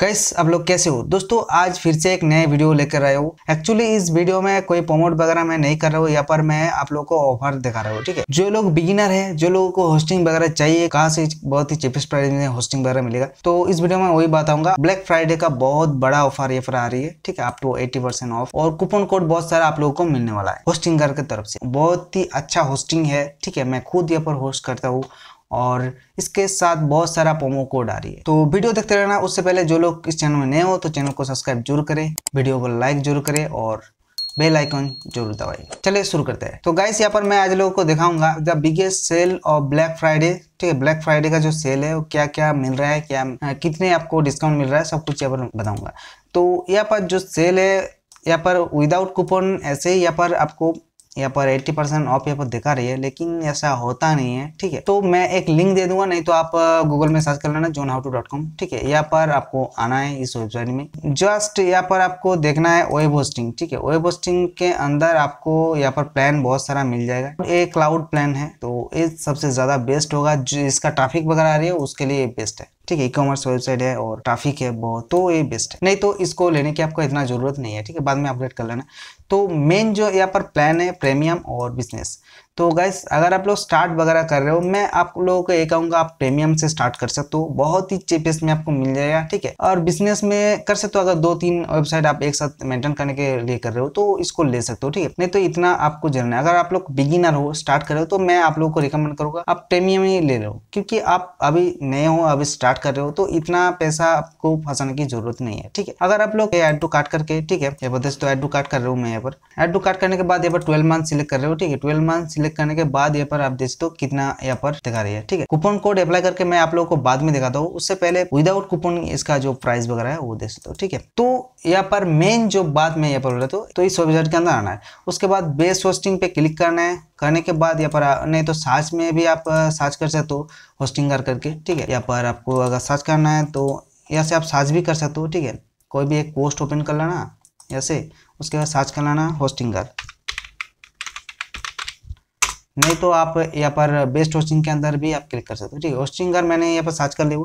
कैस आप लोग कैसे हो दोस्तों आज फिर से एक नए वीडियो लेकर आए हो एक्चुअली इस वीडियो में कोई प्रमोट वगैरह मैं नहीं कर रहा हूँ यहाँ पर मैं आप लोग को ऑफर दिखा रहा हूँ ठीक है जो लोग बिगिनर है जो लोगों को होस्टिंग वगैरह चाहिए कहाँ से बहुत ही चीपेस्ट प्राइस में होस्टिंग वगैरह मिलेगा तो इस वीडियो में वही बताऊंगा ब्लैक फ्राइडे का बहुत बड़ा ऑफर यहाँ पर आ रही है ठीक है आप टू एटी परसेंट ऑफ और कूपन कोड बहुत सारा आप लोगों को मिलने वाला है होस्टिंग घर की तरफ से बहुत ही अच्छा होस्टिंग है ठीक है मैं खुद यहाँ पर होस्ट करता हूँ और इसके साथ बहुत सारा प्रोमो कोड आ रही है तो वीडियो देखते रहना उससे पहले जो लोग इस चैनल में नए हो तो चैनल को सब्सक्राइब जरूर करें वीडियो को लाइक जरूर करें और बेल आइकन जरूर दबाइए चलिए शुरू करते हैं तो गाइस यहाँ पर मैं आज लोगों को दिखाऊंगा the biggest sale of black Friday ठीक है ब्लैक फ्राइडे का जो सेल है वो क्या क्या मिल रहा है क्या कितने आपको डिस्काउंट मिल रहा है सब कुछ यहाँ पर बताऊंगा तो यहाँ पर जो सेल है यहाँ पर विदाउट कूपन ऐसे यहाँ पर आपको यहाँ पर 80 परसेंट ऑफ यहाँ पर दिखा रही है लेकिन ऐसा होता नहीं है ठीक है तो मैं एक लिंक दे दूंगा नहीं तो आप गूगल में सर्च कर लेना zone how to dot com ठीक है यहाँ पर आपको आना है इस वेबसाइट में जस्ट यहाँ पर आपको देखना है वेब होस्टिंग ठीक है वेब होस्टिंग के अंदर आपको यहाँ पर प्लान बहुत सारा मिल जाएगा ये क्लाउड प्लान है तो ये सबसे ज़्यादा बेस्ट होगा जो इसका ट्राफिक वगैरह आ रही है उसके लिए बेस्ट है ठीक है ई कॉमर्स वेबसाइट है और ट्राफिक है बहुत तो ये बेस्ट है नहीं तो इसको लेने की आपको इतना जरूरत नहीं है ठीक है बाद में अपडेट कर लेना तो मेन जो यहाँ पर प्लान है प्रीमियम और बिजनेस तो गैस अगर आप लोग स्टार्ट वगैरह कर रहे हो मैं आप लोगों को ये कहूँगा आप प्रीमियम से स्टार्ट कर सकते हो बहुत ही चीपेस्ट में आपको मिल जाएगा ठीक है और बिजनेस में कर सकते हो अगर दो तीन वेबसाइट आप एक साथ मेंटेन करने के लिए कर रहे हो तो इसको ले सकते हो ठीक है नहीं तो इतना आपको जरूर है अगर आप लोग बिगिनर हो स्टार्ट कर रहे हो तो मैं आप लोगों को रिकमेंड करूँगा आप प्रीमियम ही ले रहे हो क्योंकि आप अभी नए हो अभी स्टार्ट कर रहे हो तो इतना पैसा आपको फंसाने की जरूरत नहीं है ठीक है अगर आप लोग एड टू काट करके ठीक है जबरदस्त तो एड टू काट कर रहे हो मैं यहाँ पर ऐड टू कार्ट करने के बाद यहाँ पर ट्वेल्व मंथ सिलेक्ट कर रहे हो ठीक है ट्वेल्व मंथ सिलेक्ट करने के बाद यहाँ पर आप देख दो कितना यहाँ पर दिखा रही है ठीक है कूपन कोड अप्लाई करके मैं आप लोगों को बाद में दिखाता हूँ उससे पहले विदाउट कूपन इसका जो प्राइस वगैरह है वो देख सकते हो ठीक है तो यहाँ पर मेन जो बात मैं यहाँ पर बोल रहा तो, तो इस वेबसाइट के अंदर आना है उसके बाद बेस्ट होस्टिंग पे क्लिक करना है करने के बाद यहाँ पर नहीं तो सर्च में भी आप सर्च कर सकते हो होस्टिंग कर करके ठीक है यहाँ पर आपको अगर सर्च करना है तो यहाँ से आप सर्च भी कर सकते हो ठीक है कोई भी एक पोस्ट ओपन कर लेना ऐसे उसके बाद सर्च कर लाना होस्टिंग कर नहीं तो आप यहाँ पर बेस्ट होस्टिंग के अंदर भी आप क्लिक कर सकते हो ठीक है होस्टिंग कर मैंने यहाँ पर सर्च कर लिया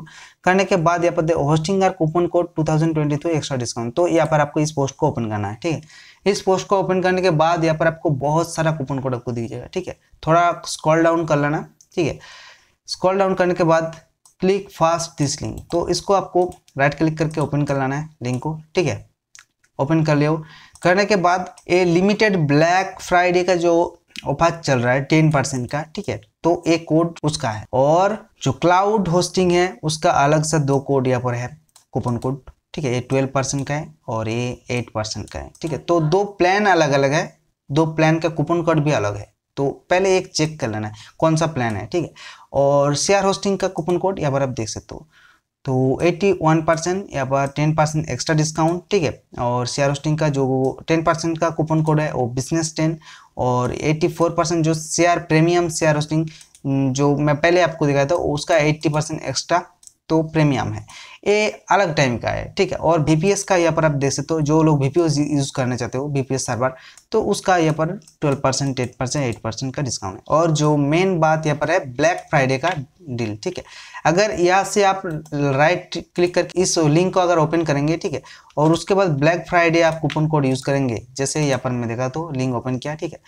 करने के बाद यहाँ पर hosting coupon code 2022 extra discount तो यहाँ पर आपको इस पोस्ट को ओपन करना है ठीक है इस पोस्ट को ओपन करने के बाद यहाँ पर आपको बहुत सारा कूपन कोड आपको दीजिएगा ठीक है थोड़ा स्क्रॉल डाउन कर लेना ठीक है स्क्रॉल डाउन करने के बाद क्लिक फास्ट दिस लिंक तो इसको आपको राइट क्लिक करके ओपन कर लाना है लिंक को ठीक है ओपन कर ले करने के बाद ये लिमिटेड ब्लैक फ्राइडे का जो ऑफर चल रहा है टेन परसेंट का ठीक है तो एक कोड उसका है और जो क्लाउड होस्टिंग है उसका अलग सा दो कोड यहाँ पर है कूपन कोड ठीक है ये ट्वेल्व परसेंट का है और ये एट परसेंट का है ठीक है तो दो प्लान अलग अलग है दो प्लान का कूपन कोड भी अलग है तो पहले एक चेक कर लेना है कौन सा प्लान है ठीक है और शेयर होस्टिंग का कूपन कोड यहाँ पर आप देख सकते हो तो 81 परसेंट या पर 10 परसेंट एक्स्ट्रा डिस्काउंट ठीक है और शेयर होस्टिंग का जो 10 परसेंट का कूपन कोड है वो बिजनेस टेन और 84 परसेंट जो शेयर प्रीमियम शेयर होस्टिंग जो मैं पहले आपको दिखाया था उसका 80 परसेंट एक्स्ट्रा तो प्रीमियम है ये अलग टाइम का है ठीक है और वी का यहाँ पर आप देख सकते हो जो लोग वी यूज़ करना चाहते हो वी सर्वर तो उसका यहाँ पर twelve percent eight percent eight percent का डिस्काउंट है और जो मेन बात यहाँ पर है ब्लैक फ्राइडे का डील ठीक है अगर यहाँ से आप राइट क्लिक करके इस लिंक को अगर ओपन करेंगे ठीक है और उसके बाद ब्लैक फ्राइडे आप कूपन कोड यूज़ करेंगे जैसे यहाँ पर मैं देखा तो लिंक ओपन किया ठीक है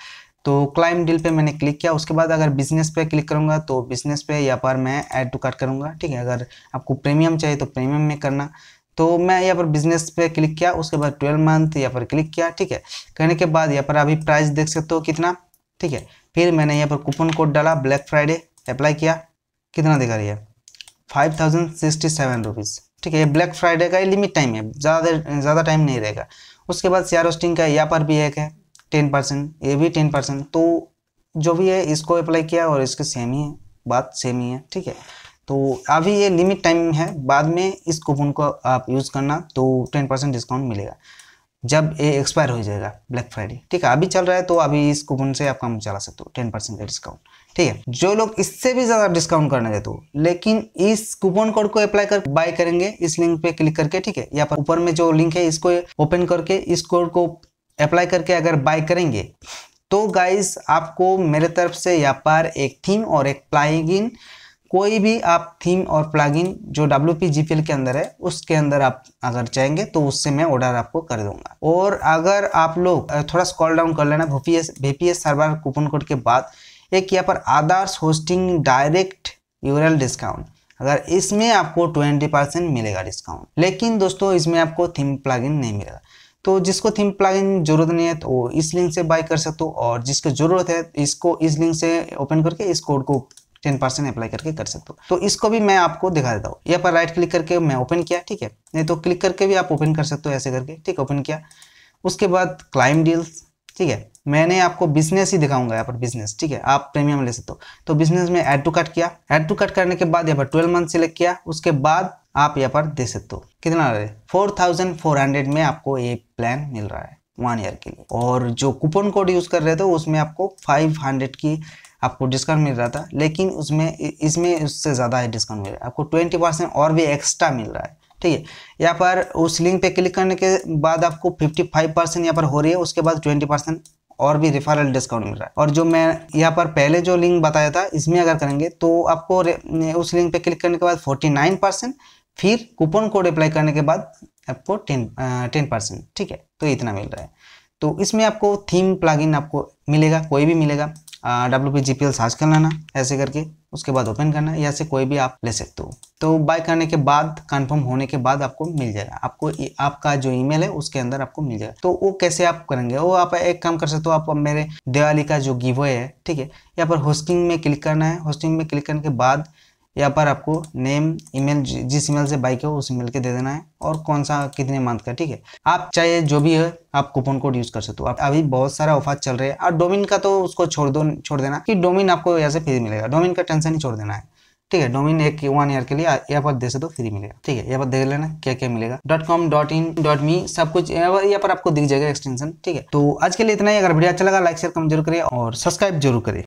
तो क्लाइम डील पे मैंने क्लिक किया उसके बाद अगर बिजनेस पे क्लिक करूँगा तो बिजनेस पे यहाँ पर मैं ऐड टू कार्ट करूँगा ठीक है अगर आपको प्रीमियम चाहिए तो प्रीमियम में करना तो मैं यहाँ पर बिजनेस पे क्लिक किया उसके बाद ट्वेल्व मंथ यहाँ पर क्लिक किया ठीक है करने के बाद यहाँ पर अभी प्राइस देख सकते हो कितना ठीक है फिर मैंने यहाँ पर कूपन कोड डाला ब्लैक फ्राइडे अप्लाई किया कितना दिखा रही है five thousand sixty seven rupees ठीक है ये ब्लैक फ्राइडे का लिमिट टाइम है ज़्यादा ज़्यादा टाइम नहीं रहेगा उसके बाद सीआर होस्टिंग का यहाँ पर भी एक है टेन परसेंट ये भी टेन परसेंट तो जो भी है इसको अप्लाई किया और इसके सेम ही है बात सेम ही है ठीक है तो अभी ये लिमिट टाइम है बाद में इस कूपन को आप यूज़ करना तो टेन परसेंट डिस्काउंट मिलेगा जब ये एक्सपायर हो जाएगा ब्लैक फ्राइडे ठीक है अभी चल रहा है तो अभी इस कूपन से आप काम चला सकते हो टेन परसेंट का डिस्काउंट ठीक है जो लोग इससे भी ज़्यादा डिस्काउंट करना चाहते हो तो, लेकिन इस कूपन कोड को अप्लाई कर बाय करेंगे इस लिंक पे क्लिक करके ठीक है या पर ऊपर में जो लिंक है इसको ओपन करके इस कोड को अप्लाई करके अगर बाय करेंगे तो गाइस आपको मेरे तरफ से यहाँ पर एक थीम और एक प्लागिन कोई भी आप थीम और प्लागिन जो डब्ल्यू पी जी के अंदर है उसके अंदर आप अगर चाहेंगे तो उससे मैं ऑर्डर आपको कर दूंगा और अगर आप लोग थोड़ा स्कॉल डाउन कर लेना वीपीएस एस सर्वर कूपन कोड के बाद एक यहाँ पर Adarsh hosting direct URL discount अगर इसमें आपको ट्वेंटी परसेंट मिलेगा डिस्काउंट लेकिन दोस्तों इसमें आपको थीम प्लागिन नहीं मिलेगा तो जिसको थीम प्लगइन जरूरत नहीं है तो वो इस लिंक से बाय कर सकते हो और जिसको जरूरत है इसको इस लिंक से ओपन करके इस कोड को टेन परसेंट अप्लाई करके कर सकते हो तो इसको भी मैं आपको दिखा देता हूँ यहाँ पर राइट क्लिक करके मैं ओपन किया ठीक है नहीं तो क्लिक करके भी आप ओपन कर सकते हो ऐसे करके ठीक ओपन किया उसके बाद क्लाइम डील्स ठीक है मैंने आपको बिजनेस ही दिखाऊंगा यहाँ पर बिजनेस ठीक है आप प्रीमियम ले सकते हो तो बिजनेस में एड टू कट किया एड टू कट करने के बाद यहाँ पर ट्वेल्व मंथ सिलेक्ट किया उसके बाद आप यहाँ पर दे सकते हो कितना फोर थाउजेंड फोर हंड्रेड में आपको ये प्लान मिल रहा है वन ईयर के लिए और जो कूपन कोड यूज़ कर रहे थे उसमें आपको फाइव हंड्रेड की आपको डिस्काउंट मिल रहा था लेकिन उसमें इसमें उससे ज़्यादा है डिस्काउंट मिल रहा है आपको ट्वेंटी परसेंट और भी एक्स्ट्रा मिल रहा है ठीक है यहाँ पर उस लिंक पे क्लिक करने के बाद आपको 55 परसेंट यहाँ पर हो रही है उसके बाद 20 परसेंट और भी रेफरल डिस्काउंट मिल रहा है और जो मैं यहाँ पर पहले जो लिंक बताया था इसमें अगर करेंगे तो आपको उस लिंक पे क्लिक करने के बाद 49 परसेंट फिर कूपन कोड अप्लाई करने के बाद आपको टेन टेन परसेंट ठीक है तो इतना मिल रहा है तो इसमें आपको थीम प्लागिन आपको मिलेगा कोई भी मिलेगा डब्ल्यू पी जी सर्च कर लेना ऐसे करके उसके बाद ओपन करना या से कोई भी आप ले सकते हो तो बाय करने के बाद कंफर्म होने के बाद आपको मिल जाएगा आपको आपका जो ईमेल है उसके अंदर आपको मिल जाएगा तो वो कैसे आप करेंगे वो आप एक काम कर सकते हो आप मेरे दिवाली का जो गिवे है ठीक है यहाँ पर होस्टिंग में क्लिक करना है होस्टिंग में क्लिक करने के बाद यहाँ पर आपको नेम ईमेल जिस ईमेल से बाइक है उस ईमेल के दे देना है और कौन सा कितने मंथ का ठीक है आप चाहे जो भी है आप कूपन कोड यूज कर सकते हो अभी बहुत सारा ऑफर चल रहे हैं और डोमिन का तो उसको छोड़ दो छोड़ देना कि डोमिन आपको यहाँ से फ्री मिलेगा डोमिन का टेंशन ही छोड़ देना है ठीक है डोमिन एक वन ईयर के लिए यहाँ पर दे से तो फ्री मिलेगा ठीक है यहाँ पर देख लेना क्या क्या मिलेगा dot com dot in dot me सब कुछ यहाँ पर आपको दिख जाएगा एक्सटेंशन ठीक है तो आज के लिए इतना ही अगर वीडियो अच्छा लगा लाइक शेयर कम जरूर करिए और सब्सक्राइब जरूर करिए